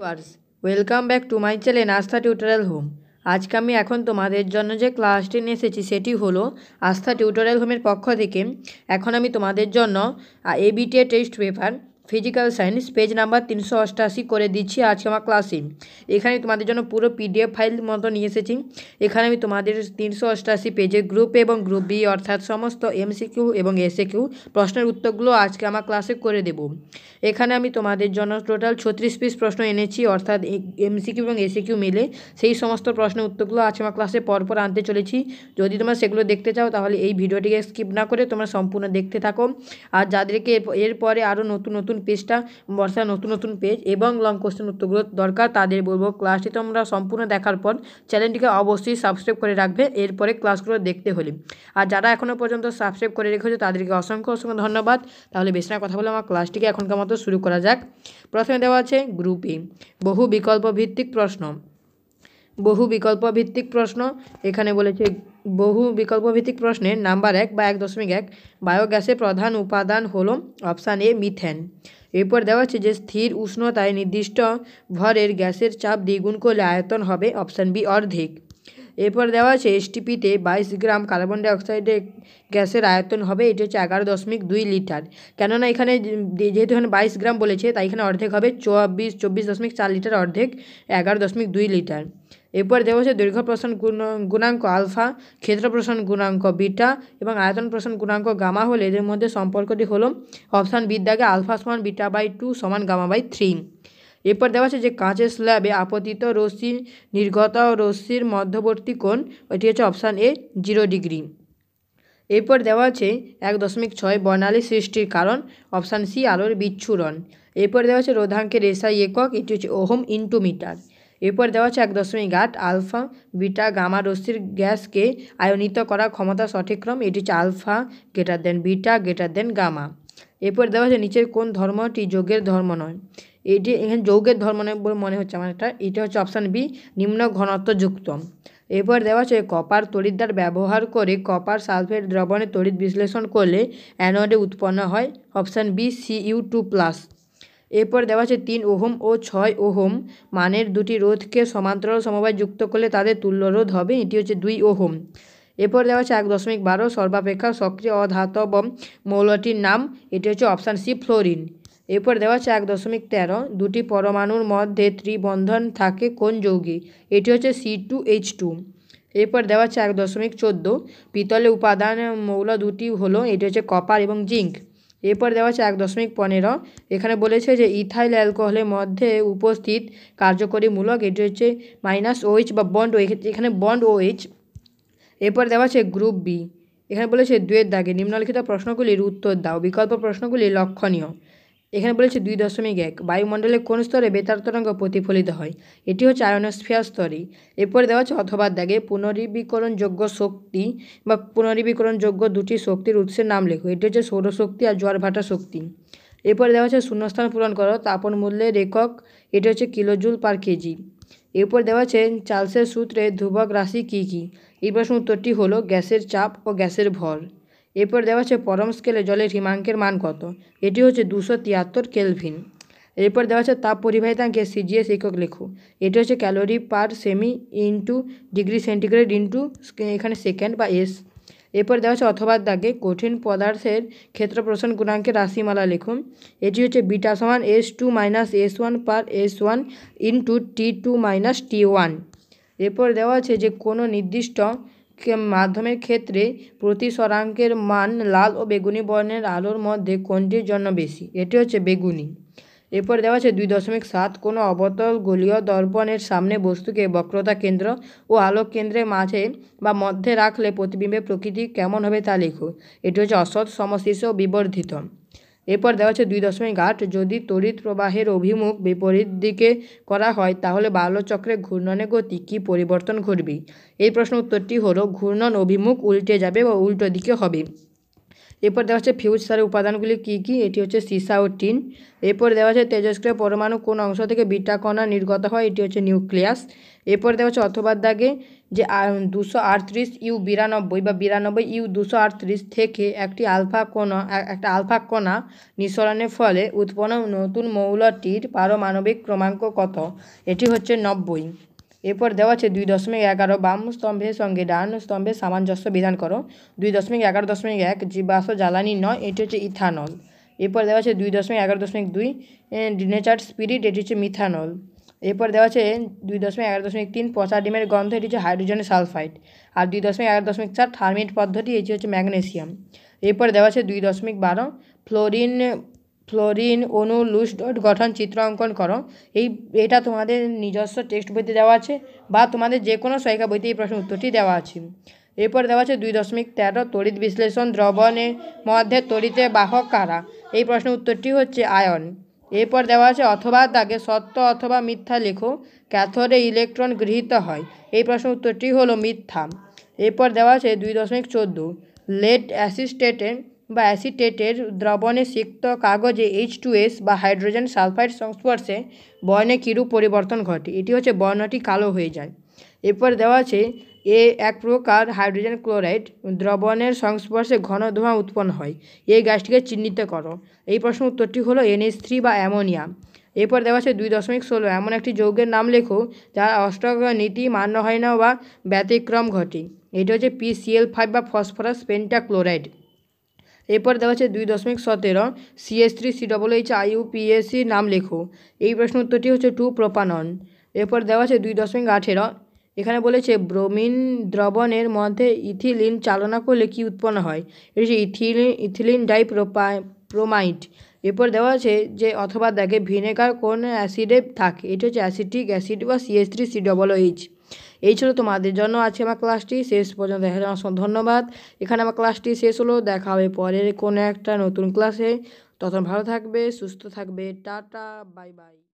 viewers welcome back to my channel Astha tutorial home আজকে আমি এখন তোমাদের জন্য যে ক্লাসটি নিয়ে এসেছি সেটি হলো আস্থা টিউটোরিয়াল হোমের পক্ষ থেকে এখন আমি তোমাদের জন্য ABTA test paper physical science page number তিনশো অষ্টাশি করে দিচ্ছি আজকে আমার ক্লাসে এখানে তোমাদের জন্য পুরো পিডিএফ ফাইল মতো নিয়ে এসেছি এখানে আমি তোমাদের তিনশো অষ্টাশি পেজের গ্রুপ এবং গ্রুপ বি অর্থাৎ সমস্ত এমসিকিউ এবং এসএ কিউ প্রশ্নের উত্তরগুলো আজকে আমার ক্লাসে করে দেব এখানে আমি তোমাদের জন্য টোটাল ছত্রিশ পিস প্রশ্ন এনেছি অর্থাৎ এমসিকিউ এবং এসএ কিউ মিলে সেই সমস্ত প্রশ্নের উত্তরগুলো আজকে আমার ক্লাসে পরপর আনতে চলেছি যদি তোমরা সেগুলো দেখতে চাও তাহলে এই ভিডিওটিকে স্কিপ না করে তোমরা সম্পূর্ণ দেখতে থাকো আর যাদেরকে এরপরে আরও নতুন নতুন নতুন পেজটা বর্ষা নতুন নতুন পেজ এবং লং কোশ্চেন উত্তরগুলো দরকার তাদের বলবো ক্লাসটি তোমরা সম্পূর্ণ দেখার পর চ্যানেলটিকে অবশ্যই সাবস্ক্রাইব করে রাখবে এরপরে ক্লাসগুলো দেখতে হলে আর যারা এখনও পর্যন্ত সাবস্ক্রাইব করে রেখেছো তাদেরকে অসংখ্য অসংখ্য ধন্যবাদ তাহলে বেশি না কথা বলে আমার ক্লাসটিকে এখনকার মতো শুরু করা যাক প্রথমে দেওয়া আছে গ্রুপ ই বহু বিকল্প ভিত্তিক প্রশ্ন বহু বিকল্পভিত্তিক প্রশ্ন এখানে বলেছে বহু বিকল্পভিত্তিক প্রশ্নে নাম্বার এক বা এক দশমিক এক বায়োগ্যাসের প্রধান উপাদান হলো অপশান এ মিথেন এরপর দেওয়া আছে যে স্থির উষ্ণতায় নির্দিষ্ট ভরের গ্যাসের চাপ দ্বিগুণ করলে আয়তন হবে অপশান বি অর্ধেক এরপর দেওয়া আছে এসটিপিতে বাইশ গ্রাম কার্বন ডাইঅক্সাইডে গ্যাসের আয়তন হবে এটি হচ্ছে এগারো দশমিক দুই লিটার কেননা এখানে যেহেতু এখানে বাইশ গ্রাম বলেছে তাই এখানে অর্ধেক হবে চব্বিশ চব্বিশ দশমিক চার লিটার অর্ধেক এগারো দশমিক দুই লিটার এরপর দেওয়া হচ্ছে দৈর্ঘ্য প্রসন গুণাঙ্ক আলফা ক্ষেত্র প্রসন গুণাঙ্ক বিটা এবং আয়তন প্রসন গুণাঙ্ক গামা হলে এদের মধ্যে সম্পর্কটি হল অপশান বিদ্যাকে আলফা সমান বিটা বাই টু সমান গামা বাই থ্রি এরপর দেওয়া হচ্ছে যে কাঁচের স্ল্যাবে আপতিত রশ্মি নির্গত রশ্মির মধ্যবর্তী কোণ এটি হচ্ছে অপশান এ জিরো ডিগ্রি এরপর দেওয়া আছে এক দশমিক ছয় বর্ণালী সৃষ্টির কারণ অপশান সি আলোর বিচ্ছুরণ এরপর দেওয়া হচ্ছে রোধাঙ্কের এসআই একক এটি হচ্ছে ওহম ইন্টু মিটার এরপর দেওয়া হচ্ছে এক দশমিক আট আলফা বিটা গামা রশ্মির গ্যাসকে আয়নিত করার ক্ষমতা সঠিক ক্রম এটি হচ্ছে alpha greater than beta greater than gamma এরপর দেওয়া আছে নিচের কোন ধর্মটি যোগের ধর্ম নয় এটি এখানে যৌগের ধর্ম নয় বলে মনে হচ্ছে আমার এটা এটা হচ্ছে অপশান বি নিম্ন ঘনত্বযুক্ত এরপর দেওয়া হচ্ছে কপার তড়িদ্বার ব্যবহার করে কপার সালফেট দ্রবণে তড়িৎ বিশ্লেষণ করলে অ্যানোডে উৎপন্ন হয় option B CU two plus এরপর দেওয়া আছে তিন ওহম ও ছয় ওহম মানের দুটি রোধকে সমান্তরাল সমবায় যুক্ত করলে তাদের তুল্য রোধ হবে এটি হচ্ছে দুই ওহম এরপর দেওয়া আছে এক দশমিক বারো সর্বাপেক্ষা সক্রিয় অধাতব মৌলটির নাম এটি হচ্ছে অপশান সি ফ্লোরিন এরপর দেওয়া আছে এক দশমিক তেরো দুটি পরমাণুর মধ্যে ত্রিবন্ধন থাকে কোন যৌগে এটি হচ্ছে সি টু এইচ টু এরপর দেওয়া আছে এক দশমিক চোদ্দো পিতলে উপাদান মৌল দুটি হলো এটি হচ্ছে কপার এবং জিঙ্ক এরপর দেওয়া আছে এক দশমিক পনেরো এখানে বলেছে যে ইথাইল অ্যালকোহলের মধ্যে উপস্থিত কার্যকরী মূলক এটি হচ্ছে মাইনাস ওইচ বা বন্ড ও এখানে বন্ড ও এইচ এরপর দেওয়া আছে গ্রুপ বি এখানে বলেছে দুয়ের দাগে নিম্নলিখিত প্রশ্নগুলির উত্তর দাও বিকল্প প্রশ্নগুলি লক্ষণীয় এখানে বলেছে দুই দশমিক এক বায়ুমণ্ডলে কোন স্তরে বেতার তরঙ্গ প্রতিফলিত হয় এটি হচ্ছে আয়নোস্ফিয়ার স্তরে এরপরে দেওয়া হচ্ছে অথবা দাগে পুনরীবীকরণযোগ্য শক্তি বা পুনরীবীকরণযোগ্য দুটি শক্তির উৎসের নাম লেখো এটি হচ্ছে সৌরশক্তি আর জোয়ারভাটা শক্তি এরপরে দেওয়া হচ্ছে শূন্যস্থান পূরণ করো তাপন মূল্যের একক এটি হচ্ছে কিলোজুল পার কেজি এরপর দেওয়া আছে চার্লসের সূত্রে ধ্রুবক রাশি কী কী এই প্রশ্ন উত্তরটি হলো গ্যাসের চাপ ও গ্যাসের ভর এরপর দেওয়া আছে পরম স্কেলে জলের হিমাঙ্কের মান কত এটি হচ্ছে দুশো তিয়াত্তর কেলভিন এরপর দেওয়া আছে তাপ পরিবাহিতাঙ্কে সিজিএস একক লেখো এটি হচ্ছে calorie per semi into degree centigrade into এখানে সেকেন্ড বা এস এরপর দেওয়া আছে অথবা দাগে কঠিন পদার্থের ক্ষেত্র প্রসারণ গুণাঙ্কের রাশিমালা লিখুন এটি হচ্ছে বিটা সমান S two minus S one per S one into T two minus T one এরপর দেওয়া আছে যে কোনো নির্দিষ্ট মাধ্যমের ক্ষেত্রে প্রতি সরাঙ্কের মান লাল ও বেগুনি বর্ণের আলোর মধ্যে কোনটির জন্য বেশি এটি হচ্ছে বেগুনি এরপর দেওয়া আছে দুই দশমিক সাত কোনো অবতল গোলীয় দর্পণের সামনে বস্তুকে বক্রতা কেন্দ্র ও আলোক কেন্দ্রের মাঝে বা মধ্যে রাখলে প্রতিবিম্বের প্রকৃতি কেমন হবে তা লেখো এটি হচ্ছে অসৎ সমশীর্ষ বিবর্ধিত এরপর দেওয়া হচ্ছে দুই দশমিক আট যদি তড়িৎ প্রবাহের অভিমুখ বিপরীত দিকে করা হয় তাহলে বাল্যচক্রে ঘূর্ণনের গতি কী পরিবর্তন ঘটবে এই প্রশ্ন উত্তরটি হলো ঘূর্ণন অভিমুখ উল্টে যাবে বা উল্টো দিকে হবে এরপর দেওয়া হচ্ছে ফিউজ সারের উপাদানগুলি কি কি এটি হচ্ছে সিসা ও টিন এরপর দেওয়া হচ্ছে তেজস্ক্রিয় পরমাণু কোন অংশ থেকে বিটা কণা নির্গত হয় এটি হচ্ছে নিউক্লিয়াস এরপর দেওয়া হচ্ছে অথবার দাগে যে দুশো আটত্রিশ ইউ বিরানব্বই বা বিরানব্বই ইউ দুশো আটত্রিশ থেকে একটি আলফা কণা একটা আলফা কণা নিঃসরণের ফলে উৎপন্ন নতুন মৌলটির পারমাণবিক ক্রমাঙ্ক কত এটি হচ্ছে নব্বই এরপর দেওয়া আছে দুই দশমিক এগারো বাম স্তম্ভের সঙ্গে ডান স্তম্ভের সামঞ্জস্য বিধান করো দুই দশমিক এগারো দশমিক এক জীবাশ্ম জ্বালানি নয় এটি হচ্ছে ইথানল এরপর দেওয়া আছে দুই দশমিক এগারো দশমিক দুই ডিনেচার স্পিরিট এটি হচ্ছে মিথানল এরপর দেওয়া আছে দুই দশমিক এগারো দশমিক তিন পচা ডিমের গন্ধ এটি হচ্ছে হাইড্রোজেনের সালফাইড আর দুই দশমিক এগারো দশমিক চার থার্মিট পদ্ধতি এটি হচ্ছে ম্যাগনেসিয়াম এরপর দেওয়া আছে দুই দশমিক বারো ফ্লোরিন ফ্লোরিন অনু লুস ডট গঠন চিত্র অঙ্কন করো এই এটা তোমাদের নিজস্ব টেক্সট বইতে দেওয়া আছে বা তোমাদের যে কোনো সহায়িকা বইতে এই প্রশ্ন উত্তরটি দেওয়া আছে এরপর দেওয়া আছে দুই দশমিক তেরো তড়িৎ বিশ্লেষণ দ্রবণের মধ্যে তড়িতে বাহক কারা এই প্রশ্নের উত্তরটি হচ্ছে আয়ন এরপর দেওয়া আছে অথবা তাকে সত্য অথবা মিথ্যা লেখো ক্যাথরে ইলেকট্রন গৃহীত হয় এই প্রশ্নের উত্তরটি হলো মিথ্যা এরপর দেওয়া আছে দুই দশমিক চোদ্দো লেড অ্যাসিস্টেটে বা অ্যাসিটেটের দ্রবণে সিক্ত কাগজে এইচ টু এস বা হাইড্রোজেন সালফাইড সংস্পর্শে বর্ণে কিরূপ পরিবর্তন ঘটে এটি হচ্ছে বর্ণটি কালো হয়ে যায় এরপর দেওয়া আছে এ এক প্রকার হাইড্রোজেন ক্লোরাইড দ্রবণের সংস্পর্শে ঘন ধোঁয়া উৎপন্ন হয় এই গ্যাসটিকে চিহ্নিত করো এই প্রশ্ন উত্তরটি হলো এনএস থ্রি বা অ্যামোনিয়া এরপর দেওয়া আছে দুই দশমিক ষোলো এমন একটি যৌগের নাম লেখো যার অষ্ট নীতি মান্য হয় না বা ব্যতিক্রম ঘটে এটি হচ্ছে পিসিএল ফাইভ বা ফসফরাস পেন্টাক্লোরাইড এরপর দেওয়া আছে দুই দশমিক সতেরো CS three C double H IUPAC নাম লেখো এই প্রশ্ন উত্তরটি হচ্ছে টু প্রোপানন এরপর দেওয়া আছে দুই দশমিক আঠেরো এখানে বলেছে ব্রোমিন দ্রবণের মধ্যে ইথিলিন চালনা করলে কি উৎপন্ন হয় এটি হচ্ছে ইথিলিন ইথিলিন প্রোপাই প্রোমাইট এরপর দেওয়া আছে যে অথবা দেখে ভিনেগার কোন অ্যাসিডে থাকে এটি হচ্ছে অ্যাসিটিক অ্যাসিড বা CS three C double H এই ছিল তোমাদের জন্য আজকে আমার ক্লাসটি শেষ পর্যন্ত দেখা জন্য ধন্যবাদ এখানে আমার ক্লাসটি শেষ হলো দেখা হবে পরের কোনো একটা নতুন ক্লাসে তখন ভালো থাকবে সুস্থ থাকবে টাটা বাই বাই